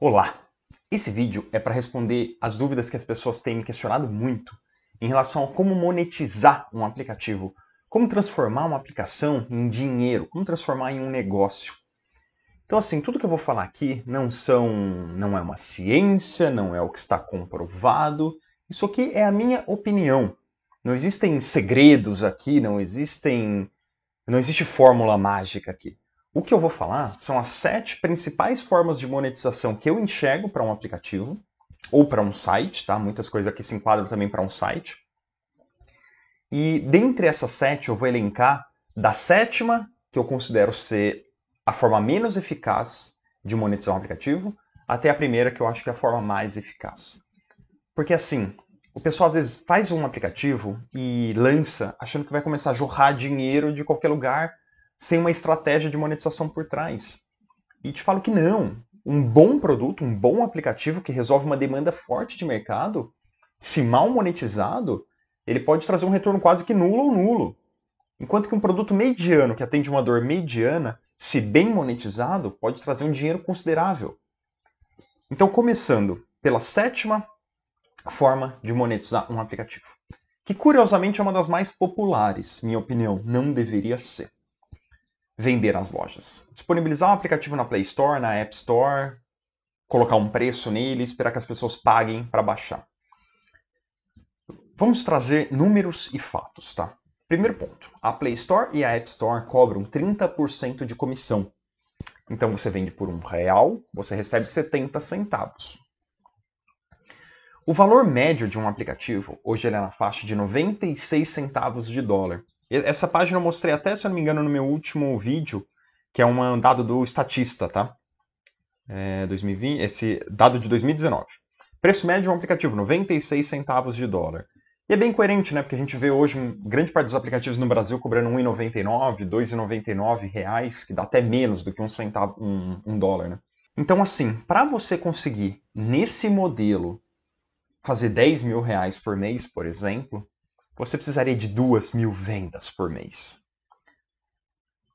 Olá! Esse vídeo é para responder as dúvidas que as pessoas têm me questionado muito em relação a como monetizar um aplicativo, como transformar uma aplicação em dinheiro, como transformar em um negócio. Então assim, tudo que eu vou falar aqui não são, não é uma ciência, não é o que está comprovado. Isso aqui é a minha opinião. Não existem segredos aqui, não existem, não existe fórmula mágica aqui. O que eu vou falar são as sete principais formas de monetização que eu enxergo para um aplicativo ou para um site, tá? Muitas coisas aqui se enquadram também para um site. E dentre essas sete, eu vou elencar da sétima, que eu considero ser a forma menos eficaz de monetizar um aplicativo, até a primeira, que eu acho que é a forma mais eficaz. Porque assim, o pessoal às vezes faz um aplicativo e lança achando que vai começar a jorrar dinheiro de qualquer lugar sem uma estratégia de monetização por trás. E te falo que não. Um bom produto, um bom aplicativo que resolve uma demanda forte de mercado, se mal monetizado, ele pode trazer um retorno quase que nulo ou nulo. Enquanto que um produto mediano, que atende uma dor mediana, se bem monetizado, pode trazer um dinheiro considerável. Então, começando pela sétima forma de monetizar um aplicativo, que curiosamente é uma das mais populares, minha opinião, não deveria ser vender nas lojas. Disponibilizar um aplicativo na Play Store, na App Store, colocar um preço nele esperar que as pessoas paguem para baixar. Vamos trazer números e fatos, tá? Primeiro ponto, a Play Store e a App Store cobram 30% de comissão. Então você vende por um real, você recebe 70 centavos. O valor médio de um aplicativo hoje ele é na faixa de 96 centavos de dólar. Essa página eu mostrei até, se eu não me engano, no meu último vídeo, que é um dado do Estatista, tá? É, 2020, esse dado de 2019. Preço médio de um aplicativo, 96 centavos de dólar. E é bem coerente, né? Porque a gente vê hoje grande parte dos aplicativos no Brasil cobrando R$1,99, 1,99, reais, que dá até menos do que um centavo, um, um dólar, né? Então, assim, para você conseguir, nesse modelo, fazer 10 mil reais por mês, por exemplo, você precisaria de duas mil vendas por mês.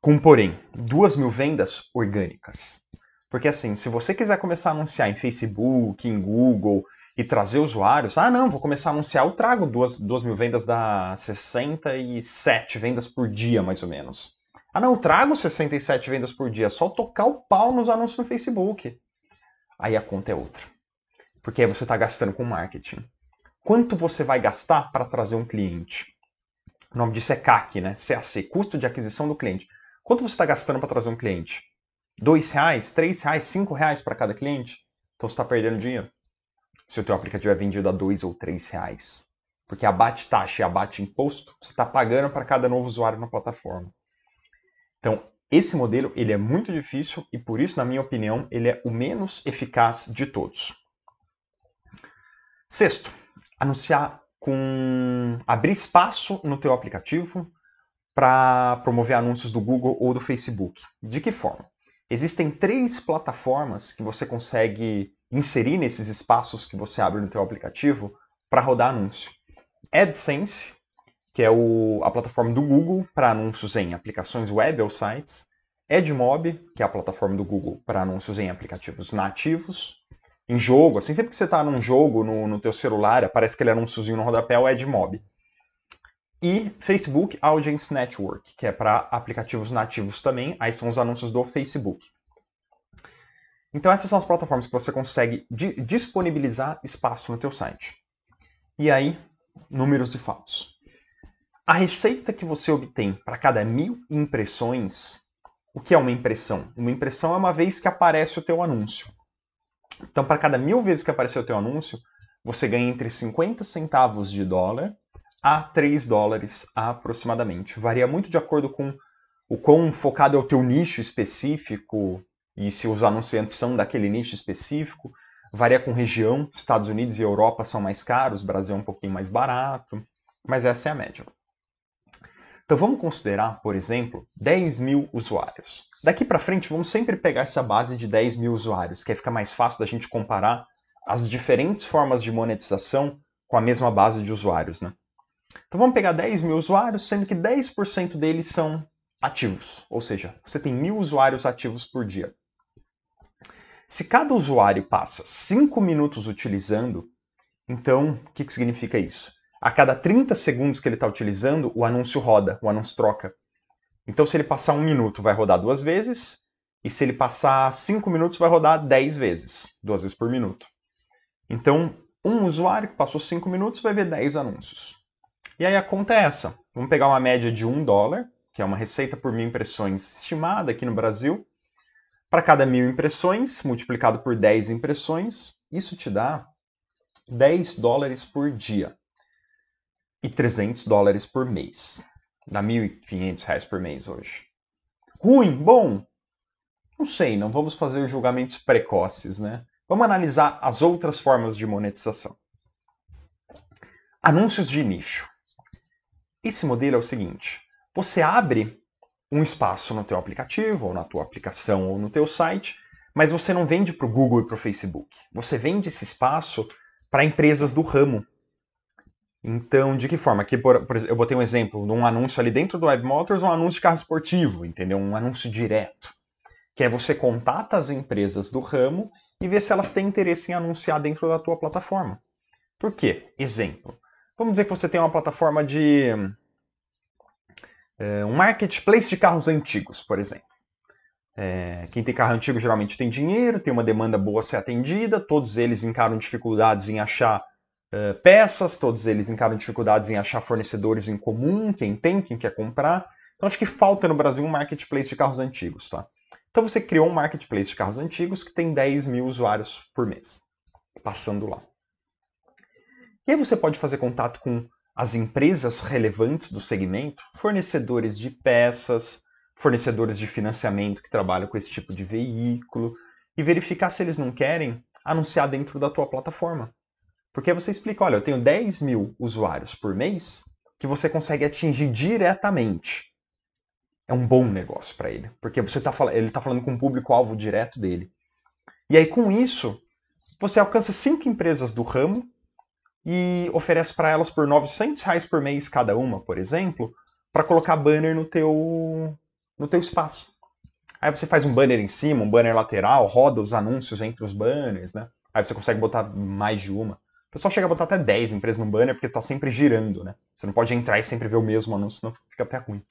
Com porém, duas mil vendas orgânicas. Porque assim, se você quiser começar a anunciar em Facebook, em Google e trazer usuários, ah não, vou começar a anunciar, eu trago duas duas mil vendas dá 67 vendas por dia, mais ou menos. Ah não, eu trago 67 vendas por dia, só tocar o pau nos anúncios no Facebook. Aí a conta é outra. Porque aí você está gastando com marketing quanto você vai gastar para trazer um cliente? O nome disso é CAC, né? CAC, custo de aquisição do cliente. Quanto você está gastando para trazer um cliente? Dois reais, três reais, cinco reais para cada cliente? Então você está perdendo dinheiro. Se o teu aplicativo é vendido a dois ou três reais, porque abate taxa e abate imposto, você está pagando para cada novo usuário na plataforma. Então esse modelo ele é muito difícil e por isso, na minha opinião, ele é o menos eficaz de todos. Sexto, anunciar com abrir espaço no teu aplicativo para promover anúncios do Google ou do Facebook. De que forma? Existem três plataformas que você consegue inserir nesses espaços que você abre no teu aplicativo para rodar anúncio. AdSense, que é o, a plataforma do Google para anúncios em aplicações web ou sites. AdMob, que é a plataforma do Google para anúncios em aplicativos nativos em jogo, assim, sempre que você está num jogo no, no teu celular, aparece aquele anúnciozinho no rodapé, é de mob. E Facebook Audience Network, que é para aplicativos nativos também, aí são os anúncios do Facebook. Então essas são as plataformas que você consegue di disponibilizar espaço no teu site. E aí, números e fatos. A receita que você obtém para cada mil impressões, o que é uma impressão? Uma impressão é uma vez que aparece o teu anúncio. Então, para cada mil vezes que aparecer o teu anúncio, você ganha entre 50 centavos de dólar a 3 dólares aproximadamente. Varia muito de acordo com o quão focado é o teu nicho específico e se os anunciantes são daquele nicho específico. Varia com região, Estados Unidos e Europa são mais caros, Brasil é um pouquinho mais barato, mas essa é a média. Então vamos considerar, por exemplo, 10 mil usuários. Daqui para frente vamos sempre pegar essa base de 10 mil usuários, que aí fica mais fácil da gente comparar as diferentes formas de monetização com a mesma base de usuários. Né? Então vamos pegar 10 mil usuários, sendo que 10% deles são ativos, ou seja, você tem mil usuários ativos por dia. Se cada usuário passa 5 minutos utilizando, então o que, que significa isso? a cada 30 segundos que ele está utilizando, o anúncio roda, o anúncio troca. Então, se ele passar um minuto, vai rodar duas vezes, e se ele passar cinco minutos, vai rodar dez vezes, duas vezes por minuto. Então, um usuário que passou cinco minutos vai ver dez anúncios. E aí a conta é essa. Vamos pegar uma média de um dólar, que é uma receita por mil impressões estimada aqui no Brasil. Para cada mil impressões, multiplicado por 10 impressões, isso te dá 10 dólares por dia e 300 dólares por mês. Dá 1.500 reais por mês hoje. Ruim? Bom, não sei, não vamos fazer julgamentos precoces, né? Vamos analisar as outras formas de monetização. Anúncios de nicho. Esse modelo é o seguinte: você abre um espaço no teu aplicativo, ou na tua aplicação, ou no teu site, mas você não vende para o Google e para o Facebook. Você vende esse espaço para empresas do ramo então, de que forma? Aqui, por, por, eu botei um exemplo de um anúncio ali dentro do Web Motors, um anúncio de carro esportivo, entendeu? Um anúncio direto. Que é você contata as empresas do ramo e ver se elas têm interesse em anunciar dentro da tua plataforma. Por quê? Exemplo. Vamos dizer que você tem uma plataforma de. É, um marketplace de carros antigos, por exemplo. É, quem tem carro antigo geralmente tem dinheiro, tem uma demanda boa a ser atendida, todos eles encaram dificuldades em achar eh, peças, todos eles encaram dificuldades em achar fornecedores em comum, quem tem, quem quer comprar. Então acho que falta no Brasil um marketplace de carros antigos, tá? Então você criou um marketplace de carros antigos que tem 10 mil usuários por mês, passando lá. E aí você pode fazer contato com as empresas relevantes do segmento, fornecedores de peças, fornecedores de financiamento que trabalham com esse tipo de veículo, e verificar se eles não querem anunciar dentro da tua plataforma. Porque você explica, olha, eu tenho 10 mil usuários por mês que você consegue atingir diretamente. É um bom negócio para ele, porque você tá, ele está falando com o público-alvo direto dele. E aí, com isso, você alcança cinco empresas do ramo e oferece para elas por 900 reais por mês cada uma, por exemplo, para colocar banner no teu, no teu espaço. Aí você faz um banner em cima, um banner lateral, roda os anúncios entre os banners, né? Aí você consegue botar mais de uma. O pessoal chega a botar até 10 empresas no banner, porque está sempre girando, né? Você não pode entrar e sempre ver o mesmo anúncio, senão fica até ruim.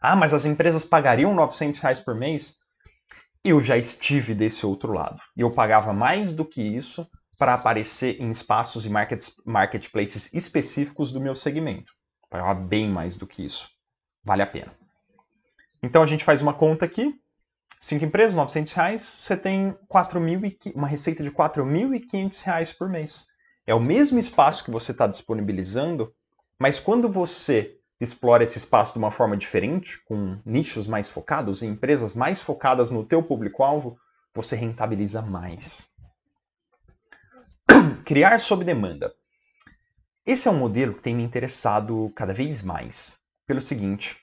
Ah, mas as empresas pagariam 900 reais por mês? Eu já estive desse outro lado. E eu pagava mais do que isso para aparecer em espaços e market, marketplaces específicos do meu segmento. Pagava bem mais do que isso. Vale a pena. Então a gente faz uma conta aqui cinco empresas, 900 reais, você tem 4 mil e, uma receita de 4.500 reais por mês. É o mesmo espaço que você está disponibilizando, mas quando você explora esse espaço de uma forma diferente, com nichos mais focados e empresas mais focadas no teu público-alvo, você rentabiliza mais. Criar sob demanda. Esse é um modelo que tem me interessado cada vez mais. Pelo seguinte,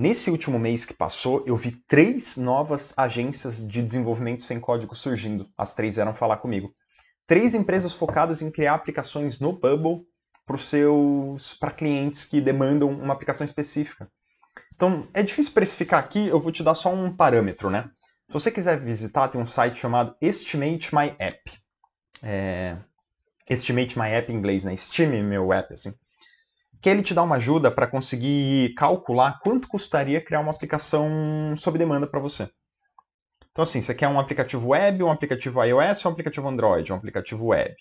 Nesse último mês que passou, eu vi três novas agências de desenvolvimento sem código surgindo. As três vieram falar comigo. Três empresas focadas em criar aplicações no Bubble para clientes que demandam uma aplicação específica. Então, é difícil precificar aqui, eu vou te dar só um parâmetro, né? Se você quiser visitar, tem um site chamado Estimate My App. É... Estimate My App em inglês, né? Estime meu app, assim que ele te dá uma ajuda para conseguir calcular quanto custaria criar uma aplicação sob demanda para você. Então, assim, você quer um aplicativo web, um aplicativo iOS, um aplicativo Android, um aplicativo web.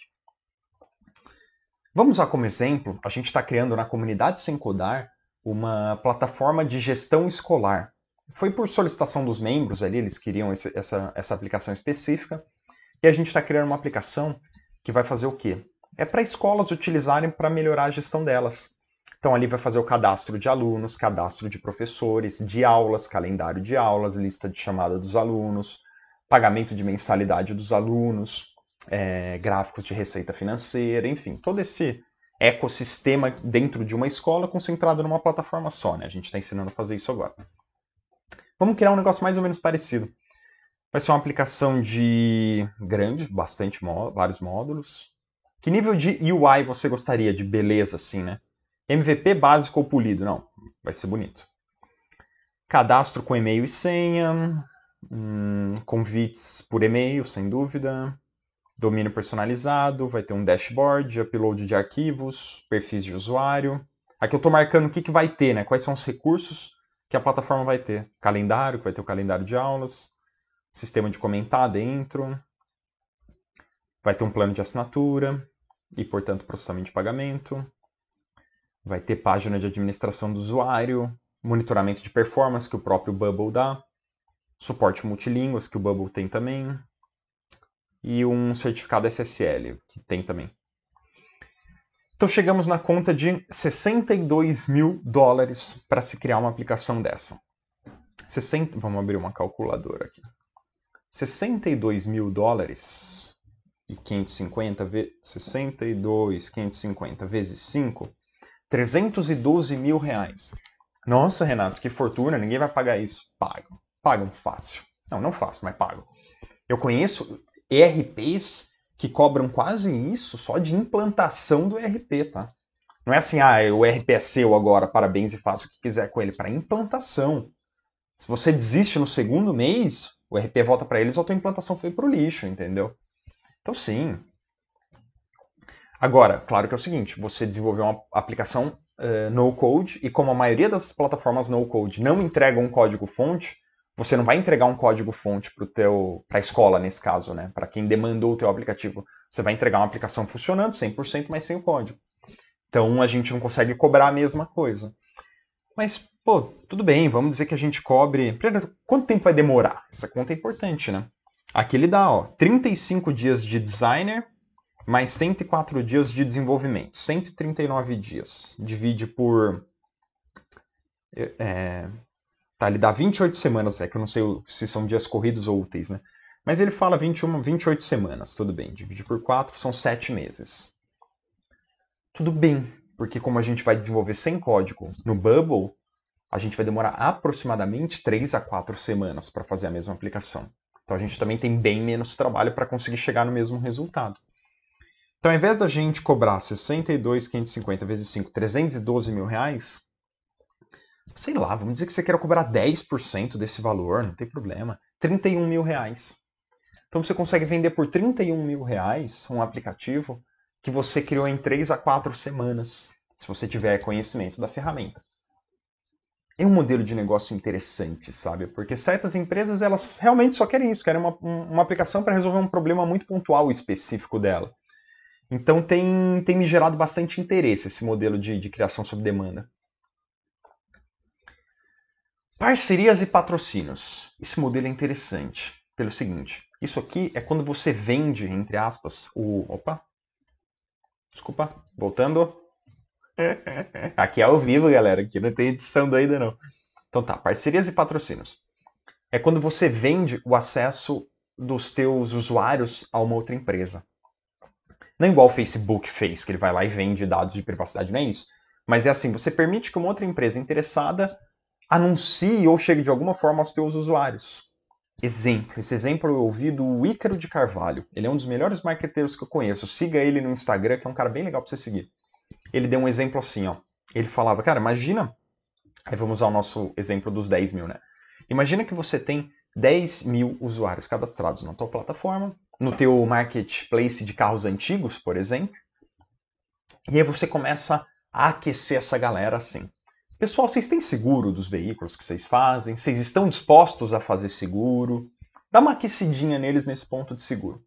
Vamos usar como exemplo, a gente está criando na comunidade Sem Codar uma plataforma de gestão escolar. Foi por solicitação dos membros ali, eles queriam esse, essa, essa aplicação específica, e a gente está criando uma aplicação que vai fazer o quê? É para escolas utilizarem para melhorar a gestão delas. Então, ali vai fazer o cadastro de alunos, cadastro de professores, de aulas, calendário de aulas, lista de chamada dos alunos, pagamento de mensalidade dos alunos, é, gráficos de receita financeira, enfim, todo esse ecossistema dentro de uma escola concentrado numa plataforma só. Né? A gente está ensinando a fazer isso agora. Vamos criar um negócio mais ou menos parecido. Vai ser uma aplicação de grande, bastante vários módulos. Que nível de UI você gostaria de beleza, assim, né? MVP básico ou polido, não. Vai ser bonito. Cadastro com e-mail e senha. Hum, convites por e-mail, sem dúvida. Domínio personalizado, vai ter um dashboard, upload de arquivos, perfis de usuário. Aqui eu estou marcando o que, que vai ter, né? quais são os recursos que a plataforma vai ter. Calendário, que vai ter o calendário de aulas, sistema de comentar dentro, vai ter um plano de assinatura e, portanto, processamento de pagamento, Vai ter página de administração do usuário, monitoramento de performance que o próprio Bubble dá, suporte multilínguas que o Bubble tem também, e um certificado SSL que tem também. Então chegamos na conta de 62 mil dólares para se criar uma aplicação dessa. 60, vamos abrir uma calculadora aqui. 62 mil dólares e 550 vezes 62, 550 vezes 5 312 mil reais. Nossa, Renato, que fortuna, ninguém vai pagar isso. Pagam. Pagam fácil. Não, não fácil, mas pagam. Eu conheço ERPs que cobram quase isso só de implantação do ERP, tá? Não é assim, ah, o ERP é seu agora, parabéns e faça o que quiser com ele. Para implantação. Se você desiste no segundo mês, o ERP volta para eles, a tua implantação foi para o lixo, entendeu? Então, sim, Agora, claro que é o seguinte, você desenvolveu uma aplicação uh, no-code e como a maioria das plataformas no-code não entregam um código-fonte, você não vai entregar um código-fonte para a escola, nesse caso, né? para quem demandou o teu aplicativo. Você vai entregar uma aplicação funcionando 100%, mas sem o código. Então, a gente não consegue cobrar a mesma coisa. Mas, pô, tudo bem, vamos dizer que a gente cobre... Quanto tempo vai demorar? Essa conta é importante, né? Aqui ele dá, ó, 35 dias de designer mais 104 dias de desenvolvimento. 139 dias. Divide por. É, é tá, ele dá 28 semanas, é que eu não sei se são dias corridos ou úteis, né? Mas ele fala 21, 28 semanas, tudo bem. Divide por 4 são 7 meses. Tudo bem, porque como a gente vai desenvolver sem código no Bubble, a gente vai demorar aproximadamente 3 a 4 semanas para fazer a mesma aplicação. Então a gente também tem bem menos trabalho para conseguir chegar no mesmo resultado. Então, ao invés da gente cobrar 62,550 vezes 5, 312 mil reais, sei lá, vamos dizer que você quer cobrar 10% desse valor, não tem problema, 31 mil reais. Então, você consegue vender por 31 mil reais um aplicativo que você criou em 3 a 4 semanas, se você tiver conhecimento da ferramenta. É um modelo de negócio interessante, sabe? Porque certas empresas, elas realmente só querem isso, querem uma, uma aplicação para resolver um problema muito pontual e específico dela. Então tem, tem me gerado bastante interesse esse modelo de, de criação sob demanda. Parcerias e patrocínios. Esse modelo é interessante pelo seguinte: isso aqui é quando você vende, entre aspas, o. Opa! Desculpa, voltando. Aqui é ao vivo, galera, aqui não tem edição ainda não. Então tá, parcerias e patrocínios. É quando você vende o acesso dos teus usuários a uma outra empresa. Não é igual o Facebook fez, que ele vai lá e vende dados de privacidade, não é isso. Mas é assim, você permite que uma outra empresa interessada anuncie ou chegue de alguma forma aos seus usuários. Exemplo, esse exemplo eu ouvi do Ícaro de Carvalho. Ele é um dos melhores marqueteiros que eu conheço. Siga ele no Instagram, que é um cara bem legal para você seguir. Ele deu um exemplo assim, ó. Ele falava, cara, imagina, aí vamos ao nosso exemplo dos 10 mil, né? Imagina que você tem 10 mil usuários cadastrados na tua plataforma, no teu marketplace de carros antigos, por exemplo. E aí você começa a aquecer essa galera assim. Pessoal, vocês têm seguro dos veículos que vocês fazem? Vocês estão dispostos a fazer seguro? Dá uma aquecidinha neles nesse ponto de seguro.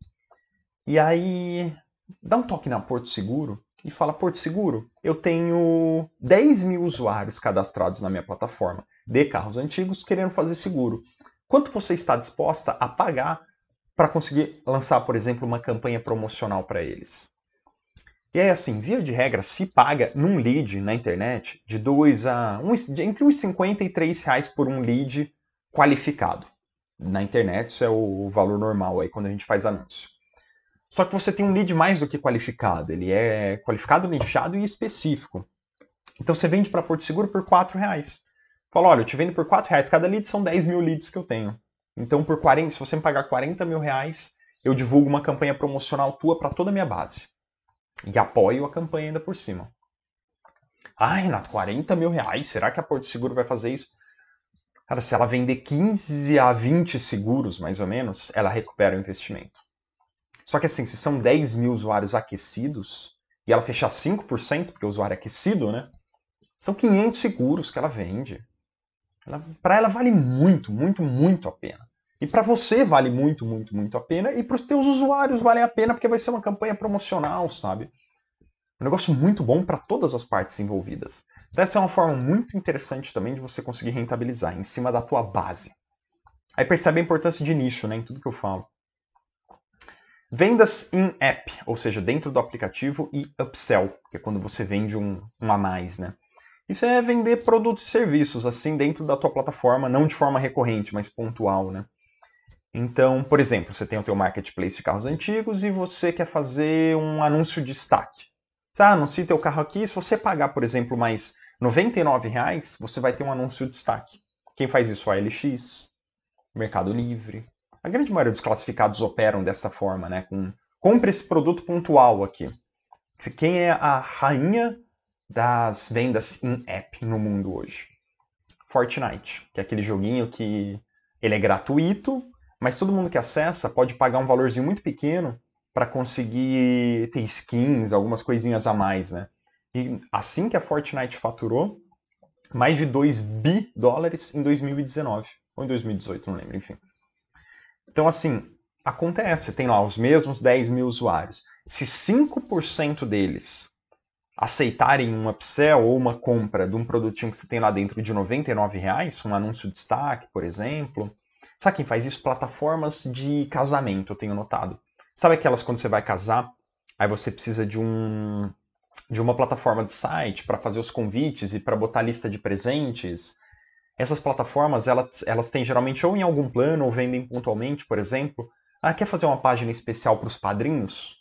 E aí, dá um toque na Porto Seguro e fala: Porto Seguro, eu tenho 10 mil usuários cadastrados na minha plataforma de carros antigos querendo fazer seguro. Quanto você está disposta a pagar para conseguir lançar, por exemplo, uma campanha promocional para eles? E é assim, via de regra, se paga num lead na internet de 2 a um, entre uns 50 e 3 reais por um lead qualificado. Na internet, isso é o valor normal aí quando a gente faz anúncio. Só que você tem um lead mais do que qualificado, ele é qualificado, nichado e específico. Então você vende para Porto Seguro por 4 reais. Fala, olha, eu te vendo por 4 reais, cada lead são 10 mil leads que eu tenho. Então, por 40, se você me pagar 40 mil reais, eu divulgo uma campanha promocional tua para toda a minha base. E apoio a campanha ainda por cima. Ah, Renato, 40 mil reais, será que a Porto Seguro vai fazer isso? Cara, se ela vender 15 a 20 seguros, mais ou menos, ela recupera o investimento. Só que assim, se são 10 mil usuários aquecidos, e ela fechar 5%, porque o usuário é aquecido, né? São 500 seguros que ela vende para ela vale muito, muito, muito a pena. E para você vale muito, muito, muito a pena. E para os teus usuários vale a pena porque vai ser uma campanha promocional, sabe? Um negócio muito bom para todas as partes envolvidas. Então, essa é uma forma muito interessante também de você conseguir rentabilizar em cima da tua base. Aí percebe a importância de nicho, né, em tudo que eu falo. Vendas em app, ou seja, dentro do aplicativo e upsell, que é quando você vende um, um a mais, né? Isso é vender produtos e serviços, assim, dentro da tua plataforma, não de forma recorrente, mas pontual, né? Então, por exemplo, você tem o teu marketplace de carros antigos e você quer fazer um anúncio de destaque. Você ah, anuncia teu carro aqui, se você pagar, por exemplo, mais R$99, você vai ter um anúncio de destaque. Quem faz isso? A LX, Mercado Livre. A grande maioria dos classificados operam dessa forma, né? Com compre esse produto pontual aqui. Quem é a rainha das vendas em app no mundo hoje? Fortnite, que é aquele joguinho que ele é gratuito, mas todo mundo que acessa pode pagar um valorzinho muito pequeno para conseguir ter skins, algumas coisinhas a mais, né? E assim que a Fortnite faturou, mais de 2 bi dólares em 2019, ou em 2018, não lembro, enfim. Então, assim, acontece, tem lá os mesmos 10 mil usuários. Se 5% deles aceitarem um upsell ou uma compra de um produtinho que você tem lá dentro de R$ reais, um anúncio de destaque, por exemplo. Sabe quem faz isso? Plataformas de casamento, eu tenho notado. Sabe aquelas quando você vai casar, aí você precisa de um de uma plataforma de site para fazer os convites e para botar a lista de presentes. Essas plataformas, elas, elas têm geralmente ou em algum plano ou vendem pontualmente, por exemplo. Ah, quer fazer uma página especial para os padrinhos?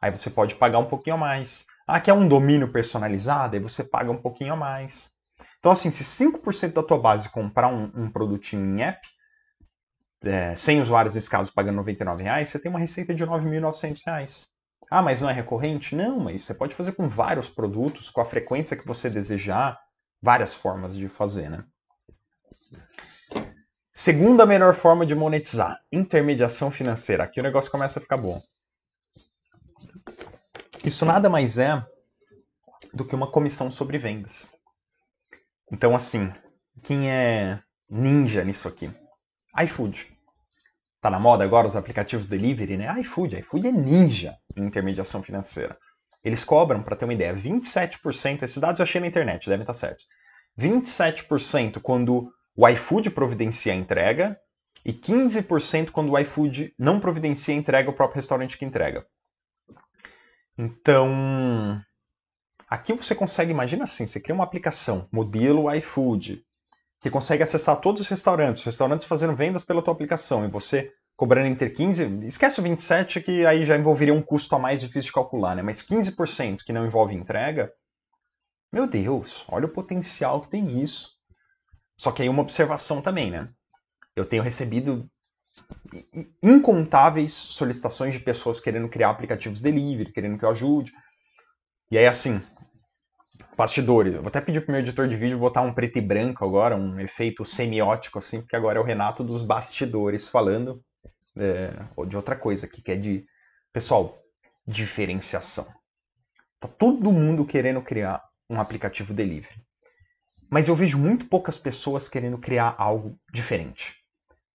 Aí você pode pagar um pouquinho a mais. Ah, quer é um domínio personalizado? Aí você paga um pouquinho a mais. Então, assim, se 5% da tua base comprar um, um produtinho em app, é, usuários nesse caso pagando R$99,00, você tem uma receita de R$ Ah, mas não é recorrente? Não, mas você pode fazer com vários produtos, com a frequência que você desejar, várias formas de fazer, né? Segunda melhor forma de monetizar, intermediação financeira. Aqui o negócio começa a ficar bom. Isso nada mais é do que uma comissão sobre vendas. Então, assim, quem é ninja nisso aqui? iFood. Tá na moda agora os aplicativos delivery, né? iFood, iFood é ninja em intermediação financeira. Eles cobram, para ter uma ideia, 27%, esses dados eu achei na internet, devem estar certos. 27% quando o iFood providencia a entrega e 15% quando o iFood não providencia a entrega, o próprio restaurante que entrega. Então, aqui você consegue, imagina assim, você cria uma aplicação, modelo iFood, que consegue acessar todos os restaurantes, os restaurantes fazendo vendas pela tua aplicação e você cobrando entre 15, esquece o 27 que aí já envolveria um custo a mais difícil de calcular, né? Mas 15% que não envolve entrega, meu Deus, olha o potencial que tem isso. Só que aí uma observação também, né? Eu tenho recebido incontáveis solicitações de pessoas querendo criar aplicativos delivery, querendo que eu ajude. E aí, assim, bastidores. Eu vou até pedir pro meu editor de vídeo botar um preto e branco agora, um efeito semiótico, assim, porque agora é o Renato dos bastidores falando é, de outra coisa aqui, que é de, pessoal, diferenciação. Tá todo mundo querendo criar um aplicativo delivery. Mas eu vejo muito poucas pessoas querendo criar algo diferente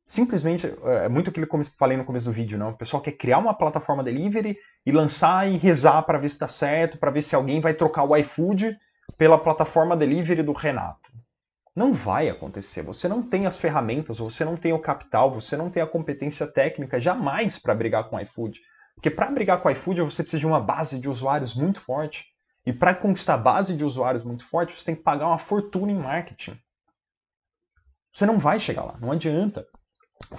simplesmente, é, é muito aquilo que eu falei no começo do vídeo, não? Né? O pessoal quer criar uma plataforma delivery e lançar e rezar para ver se está certo, para ver se alguém vai trocar o iFood pela plataforma delivery do Renato. Não vai acontecer. Você não tem as ferramentas, você não tem o capital, você não tem a competência técnica jamais para brigar com o iFood. Porque para brigar com o iFood você precisa de uma base de usuários muito forte. E para conquistar base de usuários muito forte, você tem que pagar uma fortuna em marketing. Você não vai chegar lá, não adianta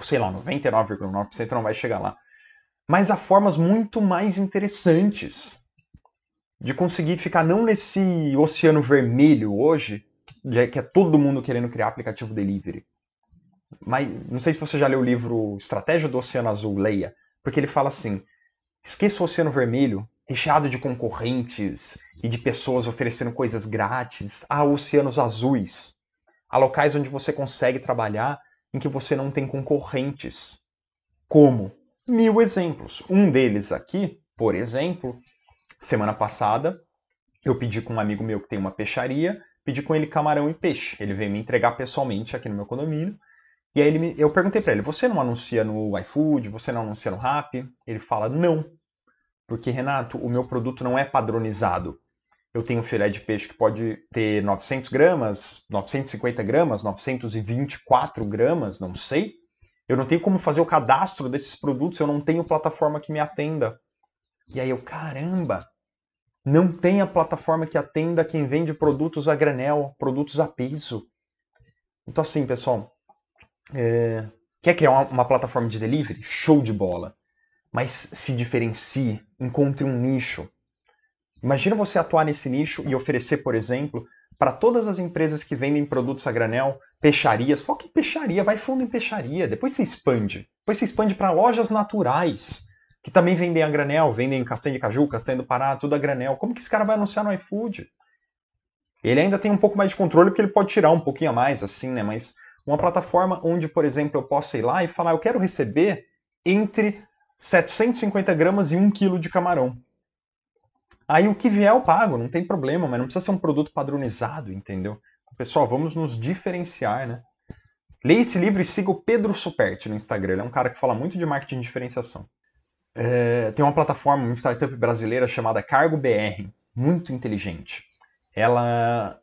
sei lá, 99,9% não vai chegar lá. Mas há formas muito mais interessantes de conseguir ficar não nesse oceano vermelho hoje, é, que é todo mundo querendo criar aplicativo delivery. Mas não sei se você já leu o livro Estratégia do Oceano Azul, leia, porque ele fala assim: esqueça o oceano vermelho, recheado de concorrentes e de pessoas oferecendo coisas grátis, há oceanos azuis, há locais onde você consegue trabalhar em que você não tem concorrentes. Como? Mil exemplos. Um deles aqui, por exemplo, semana passada, eu pedi com um amigo meu que tem uma peixaria, pedi com ele camarão e peixe. Ele veio me entregar pessoalmente aqui no meu condomínio. E aí ele me, eu perguntei para ele: "Você não anuncia no iFood? Você não anuncia no Rap?" Ele fala: "Não". Porque Renato, o meu produto não é padronizado eu tenho um filé de peixe que pode ter 900 gramas, 950 gramas, 924 gramas, não sei. Eu não tenho como fazer o cadastro desses produtos, eu não tenho plataforma que me atenda. E aí eu, caramba, não tem a plataforma que atenda quem vende produtos a granel, produtos a peso. Então assim, pessoal, é... quer criar uma, uma plataforma de delivery? Show de bola. Mas se diferencie, encontre um nicho Imagina você atuar nesse nicho e oferecer, por exemplo, para todas as empresas que vendem produtos a granel, peixarias, foca em peixaria, vai fundo em peixaria, depois se expande. Depois se expande para lojas naturais, que também vendem a granel, vendem castanha de caju, castanha do Pará, tudo a granel. Como que esse cara vai anunciar no iFood? Ele ainda tem um pouco mais de controle, porque ele pode tirar um pouquinho a mais, assim, né? Mas uma plataforma onde, por exemplo, eu possa ir lá e falar, eu quero receber entre 750 gramas e 1 quilo de camarão. Aí o que vier eu pago, não tem problema, mas não precisa ser um produto padronizado, entendeu? Pessoal, vamos nos diferenciar, né? Leia esse livro e siga o Pedro Superti no Instagram. Ele é um cara que fala muito de marketing de diferenciação. É, tem uma plataforma, uma startup brasileira chamada Cargo BR, muito inteligente. Ela,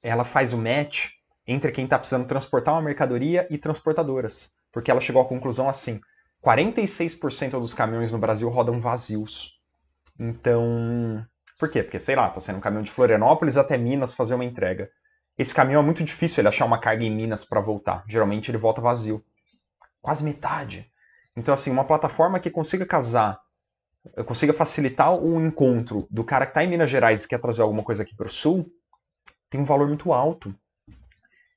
ela faz o match entre quem está precisando transportar uma mercadoria e transportadoras, porque ela chegou à conclusão assim: 46% dos caminhões no Brasil rodam vazios. Então, por quê? Porque, sei lá, tá sendo um caminhão de Florianópolis até Minas fazer uma entrega. Esse caminhão é muito difícil ele achar uma carga em Minas para voltar. Geralmente ele volta vazio. Quase metade. Então, assim, uma plataforma que consiga casar, consiga facilitar o encontro do cara que tá em Minas Gerais e quer trazer alguma coisa aqui para o Sul, tem um valor muito alto.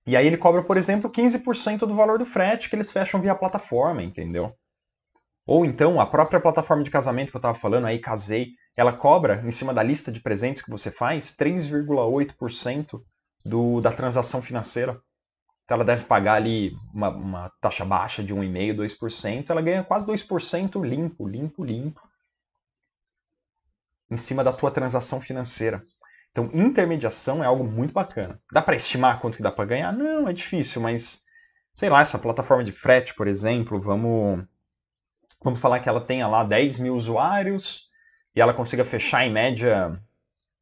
E aí ele cobra, por exemplo, 15% do valor do frete que eles fecham via plataforma, entendeu? Ou então, a própria plataforma de casamento que eu estava falando, aí casei, ela cobra, em cima da lista de presentes que você faz, 3,8% do, da transação financeira. Então ela deve pagar ali uma, uma taxa baixa de 1,5%, 2%, ela ganha quase 2% limpo, limpo, limpo, em cima da tua transação financeira. Então, intermediação é algo muito bacana. Dá para estimar quanto que dá para ganhar? Não, é difícil, mas sei lá, essa plataforma de frete, por exemplo, vamos vamos falar que ela tenha lá 10 mil usuários e ela consiga fechar em média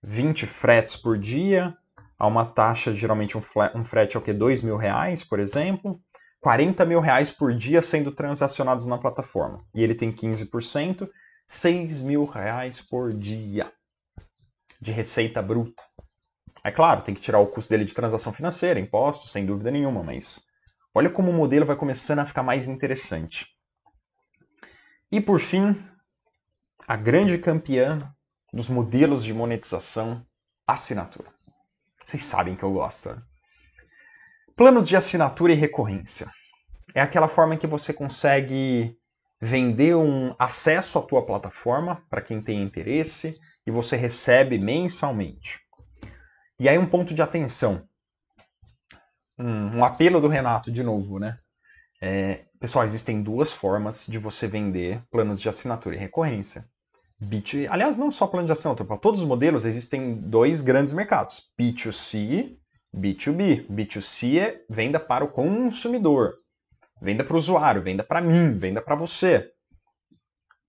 20 fretes por dia, a uma taxa, geralmente um, frete é o que? 2 mil reais, por exemplo, 40 mil reais por dia sendo transacionados na plataforma. E ele tem 15%, 6 mil reais por dia de receita bruta. É claro, tem que tirar o custo dele de transação financeira, impostos, sem dúvida nenhuma, mas olha como o modelo vai começando a ficar mais interessante. E por fim, a grande campeã dos modelos de monetização, assinatura. Vocês sabem que eu gosto. Né? Planos de assinatura e recorrência. É aquela forma que você consegue vender um acesso à tua plataforma para quem tem interesse e você recebe mensalmente. E aí um ponto de atenção. Um, um apelo do Renato de novo, né? É, Pessoal, existem duas formas de você vender planos de assinatura e recorrência. aliás, não só plano de assinatura, para todos os modelos existem dois grandes mercados: B2C, B2B. B2C é venda para o consumidor, venda para o usuário, venda para mim, venda para você.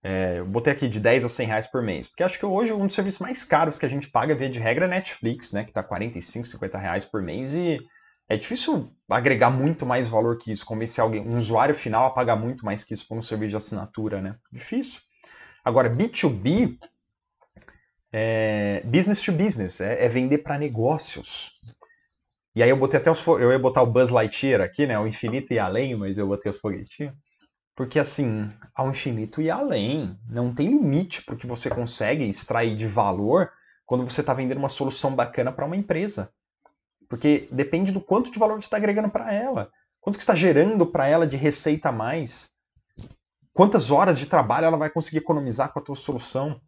É, eu botei aqui de 10 a 100 reais por mês, porque acho que hoje é um dos serviços mais caros que a gente paga, via de regra, é Netflix, né, que está 45, 50 reais por mês e é difícil agregar muito mais valor que isso, convencer alguém, um usuário final a pagar muito mais que isso por um serviço de assinatura, né? Difícil. Agora, B2B, é business to business, é, é vender para negócios. E aí eu botei até os eu ia botar o Buzz Lightyear aqui, né? O infinito e além, mas eu botei os foguetinhos. Porque assim, ao infinito e além, não tem limite para o que você consegue extrair de valor quando você está vendendo uma solução bacana para uma empresa. Porque depende do quanto de valor você está agregando para ela. Quanto que está gerando para ela de receita a mais? Quantas horas de trabalho ela vai conseguir economizar com a tua solução?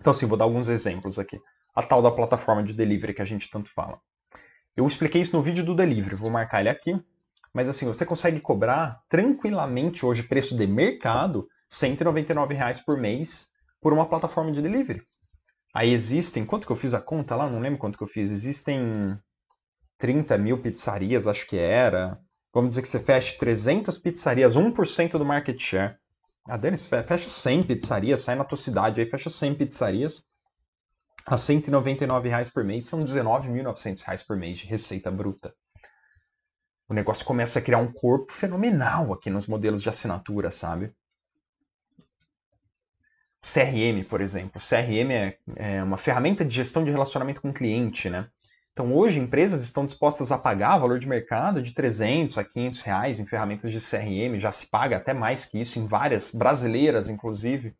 Então, assim, vou dar alguns exemplos aqui. A tal da plataforma de delivery que a gente tanto fala. Eu expliquei isso no vídeo do delivery, vou marcar ele aqui. Mas assim, você consegue cobrar tranquilamente hoje preço de mercado R$ reais por mês por uma plataforma de delivery. Aí existem, quanto que eu fiz a conta lá? Não lembro quanto que eu fiz. Existem 30 mil pizzarias, acho que era. Vamos dizer que você fecha 300 pizzarias, 1% do market share. Ah, Denis, fecha 100 pizzarias, sai na tua cidade aí, fecha 100 pizzarias a 199 reais por mês, são 19.900 reais por mês de receita bruta. O negócio começa a criar um corpo fenomenal aqui nos modelos de assinatura, sabe? CRM, por exemplo. CRM é, é uma ferramenta de gestão de relacionamento com o cliente, né? Então, hoje, empresas estão dispostas a pagar valor de mercado de 300 a 500 reais em ferramentas de CRM, já se paga até mais que isso em várias, brasileiras inclusive.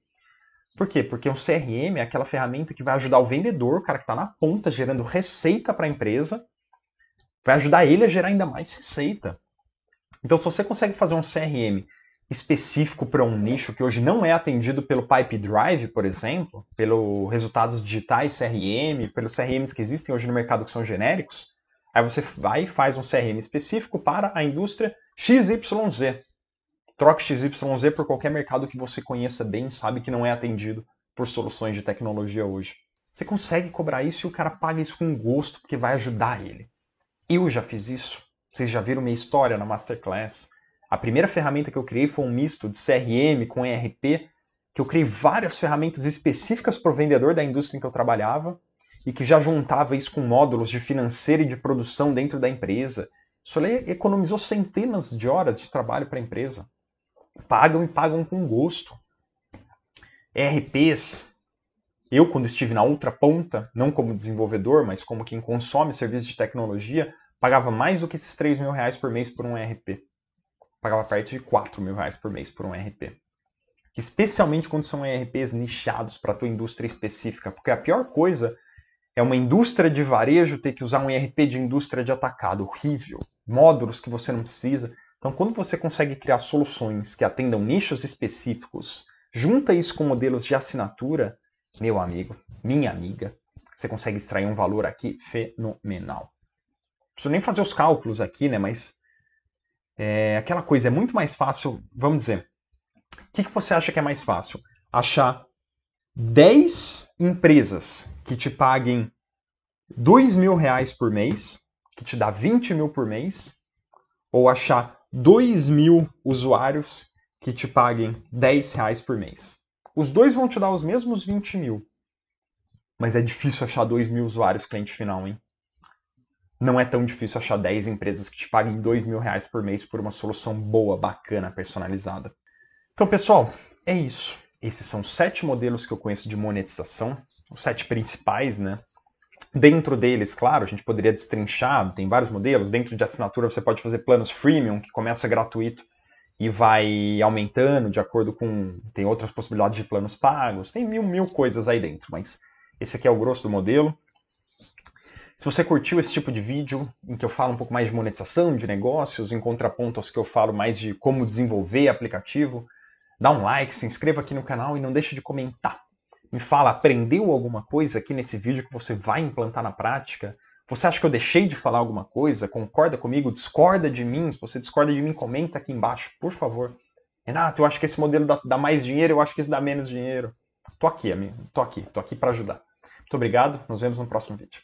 Por quê? Porque um CRM é aquela ferramenta que vai ajudar o vendedor, o cara que está na ponta gerando receita para a empresa, vai ajudar ele a gerar ainda mais receita. Então, se você consegue fazer um CRM específico para um nicho que hoje não é atendido pelo Pipe Drive, por exemplo, pelos resultados digitais CRM, pelos CRMs que existem hoje no mercado que são genéricos, aí você vai e faz um CRM específico para a indústria XYZ. Troque XYZ por qualquer mercado que você conheça bem, sabe que não é atendido por soluções de tecnologia hoje. Você consegue cobrar isso e o cara paga isso com gosto, porque vai ajudar ele. Eu já fiz isso. Vocês já viram minha história na Masterclass. A primeira ferramenta que eu criei foi um misto de CRM com ERP, que eu criei várias ferramentas específicas para o vendedor da indústria em que eu trabalhava e que já juntava isso com módulos de financeiro e de produção dentro da empresa. Isso ali economizou centenas de horas de trabalho para a empresa. Pagam e pagam com gosto. ERPs, eu, quando estive na outra ponta, não como desenvolvedor, mas como quem consome serviços de tecnologia, pagava mais do que esses 3 mil reais por mês por um ERP pagava perto de 4 mil reais por mês por um ERP, Especialmente quando são ERPs nichados para a tua indústria específica, porque a pior coisa é uma indústria de varejo ter que usar um ERP de indústria de atacado, horrível. Módulos que você não precisa. Então, quando você consegue criar soluções que atendam nichos específicos, junta isso com modelos de assinatura, meu amigo, minha amiga, você consegue extrair um valor aqui fenomenal. Não preciso nem fazer os cálculos aqui, né? Mas é aquela coisa, é muito mais fácil, vamos dizer, o que, que você acha que é mais fácil? Achar 10 empresas que te paguem 2 mil reais por mês, que te dá 20 mil por mês, ou achar 2 mil usuários que te paguem 10 reais por mês. Os dois vão te dar os mesmos 20 mil. Mas é difícil achar 2 mil usuários cliente final, hein? não é tão difícil achar 10 empresas que te paguem 2 mil reais por mês por uma solução boa, bacana, personalizada. Então, pessoal, é isso. Esses são sete modelos que eu conheço de monetização, os sete principais, né? Dentro deles, claro, a gente poderia destrinchar, tem vários modelos. Dentro de assinatura, você pode fazer planos freemium, que começa gratuito e vai aumentando de acordo com. Tem outras possibilidades de planos pagos, tem mil, mil coisas aí dentro, mas esse aqui é o grosso do modelo. Se você curtiu esse tipo de vídeo, em que eu falo um pouco mais de monetização, de negócios, em contraponto aos que eu falo mais de como desenvolver aplicativo, dá um like, se inscreva aqui no canal e não deixe de comentar. Me fala, aprendeu alguma coisa aqui nesse vídeo que você vai implantar na prática? Você acha que eu deixei de falar alguma coisa? Concorda comigo? Discorda de mim? Se você discorda de mim, comenta aqui embaixo, por favor. Renato, eu acho que esse modelo dá, dá mais dinheiro, eu acho que esse dá menos dinheiro. Tô aqui, amigo. Tô aqui. Tô aqui para ajudar. Muito obrigado. Nos vemos no próximo vídeo.